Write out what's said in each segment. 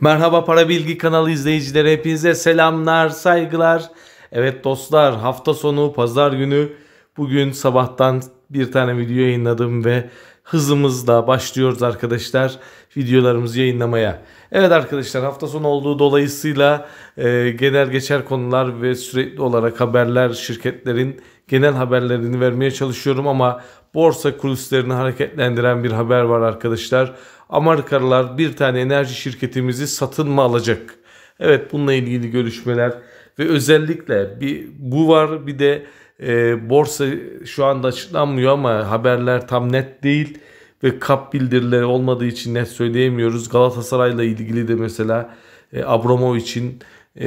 Merhaba Para Bilgi kanalı izleyicileri hepinize selamlar, saygılar. Evet dostlar hafta sonu pazar günü bugün sabahtan bir tane video yayınladım ve hızımızla başlıyoruz arkadaşlar videolarımızı yayınlamaya. Evet arkadaşlar hafta sonu olduğu dolayısıyla e, genel geçer konular ve sürekli olarak haberler şirketlerin genel haberlerini vermeye çalışıyorum ama borsa kulislerini hareketlendiren bir haber var arkadaşlar. Amerikalılar bir tane enerji şirketimizi satın mı alacak? Evet bununla ilgili görüşmeler ve özellikle bir bu var bir de e, borsa şu anda açıklanmıyor ama haberler tam net değil ve kap bildirileri olmadığı için net söyleyemiyoruz. Galatasaray'la ilgili de mesela e, Abramo için e,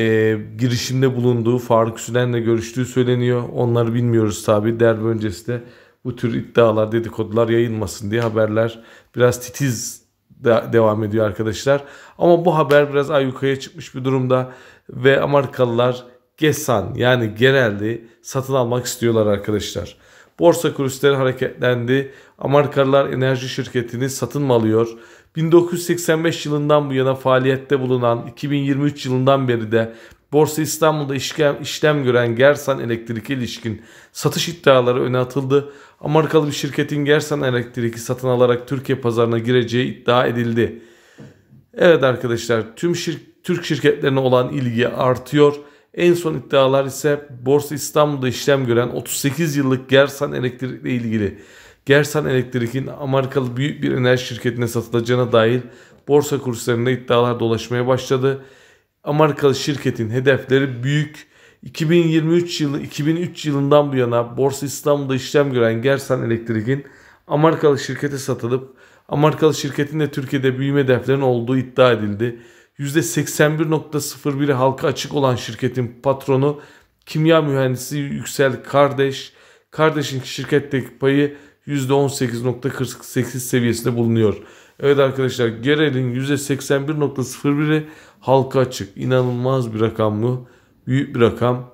girişimde bulunduğu Faruk Sülen'le görüştüğü söyleniyor. Onları bilmiyoruz tabi derbi öncesi de bu tür iddialar dedikodular yayılmasın diye haberler biraz titiz de devam ediyor arkadaşlar. Ama bu haber biraz ay yukarıya çıkmış bir durumda ve Amerikalılar GESAN yani genelde satın almak istiyorlar arkadaşlar. Borsa kursları hareketlendi. Amerikalılar enerji şirketini satın mı alıyor? 1985 yılından bu yana faaliyette bulunan 2023 yılından beri de Borsa İstanbul'da işlem, işlem gören Gersan Elektrik'e ilişkin satış iddiaları öne atıldı. Amerikalı bir şirketin Gersan Elektrik'i satın alarak Türkiye pazarına gireceği iddia edildi. Evet arkadaşlar tüm şir Türk şirketlerine olan ilgi artıyor. En son iddialar ise Borsa İstanbul'da işlem gören 38 yıllık Gersan Elektrik ile ilgili. Gersan Elektrik'in Amerikalı büyük bir enerji şirketine satılacağına dair borsa kurslarında iddialar dolaşmaya başladı. Amerikalı şirketin hedefleri büyük. 2023 yılı 2003 yılından bu yana Borsa İstanbul'da işlem gören Gersan Elektrik'in Amerikalı şirkete satılıp Amerikalı şirketin de Türkiye'de büyüme hedeflerinin olduğu iddia edildi. %81.01'i halka açık olan şirketin patronu kimya mühendisi Yüksel Kardeş. Kardeş'in şirketteki payı %18.48 seviyesinde bulunuyor. Evet arkadaşlar Gerel'in %81.01'i halka açık. İnanılmaz bir rakam bu Büyük bir rakam.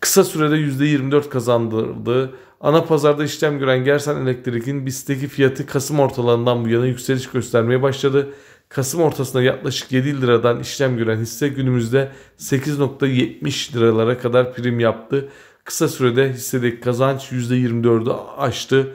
Kısa sürede %24 kazandırdı. Ana pazarda işlem gören Gersan Elektrik'in BIST'teki fiyatı Kasım ortalarından bu yana yükseliş göstermeye başladı. Kasım ortasında yaklaşık 7 liradan işlem gören hisse günümüzde 8.70 liralara kadar prim yaptı. Kısa sürede hissedeki kazanç %24'ü aştı.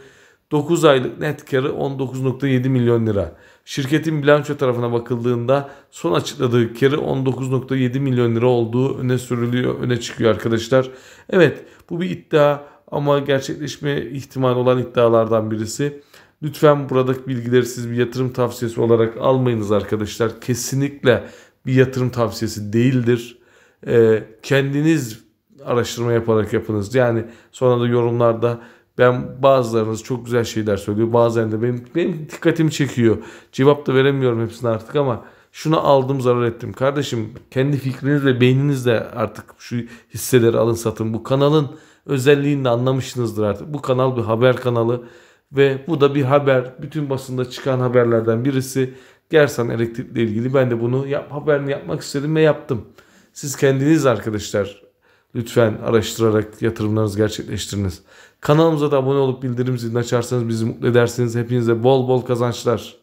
9 aylık net karı 19.7 milyon lira. Şirketin bilanço tarafına bakıldığında son açıkladığı karı 19.7 milyon lira olduğu öne sürülüyor, öne çıkıyor arkadaşlar. Evet bu bir iddia ama gerçekleşme ihtimali olan iddialardan birisi. Lütfen buradaki bilgileri siz bir yatırım tavsiyesi olarak almayınız arkadaşlar. Kesinlikle bir yatırım tavsiyesi değildir. Ee, kendiniz araştırma yaparak yapınız. Yani sonra da yorumlarda ben bazılarınız çok güzel şeyler söylüyor. Bazen de benim, benim dikkatimi çekiyor. Cevap da veremiyorum hepsine artık ama şunu aldım zarar ettim. Kardeşim kendi fikrinizle beyninizle artık şu hisseleri alın satın. Bu kanalın özelliğini de anlamışsınızdır artık. Bu kanal bir haber kanalı. Ve bu da bir haber. Bütün basında çıkan haberlerden birisi. Gersan Elektrik'le ilgili ben de bunu yap, haberini yapmak istedim ve yaptım. Siz kendiniz arkadaşlar lütfen araştırarak yatırımlarınızı gerçekleştiriniz. Kanalımıza da abone olup bildirim zilini açarsanız bizi mutlu edersiniz. Hepinize bol bol kazançlar.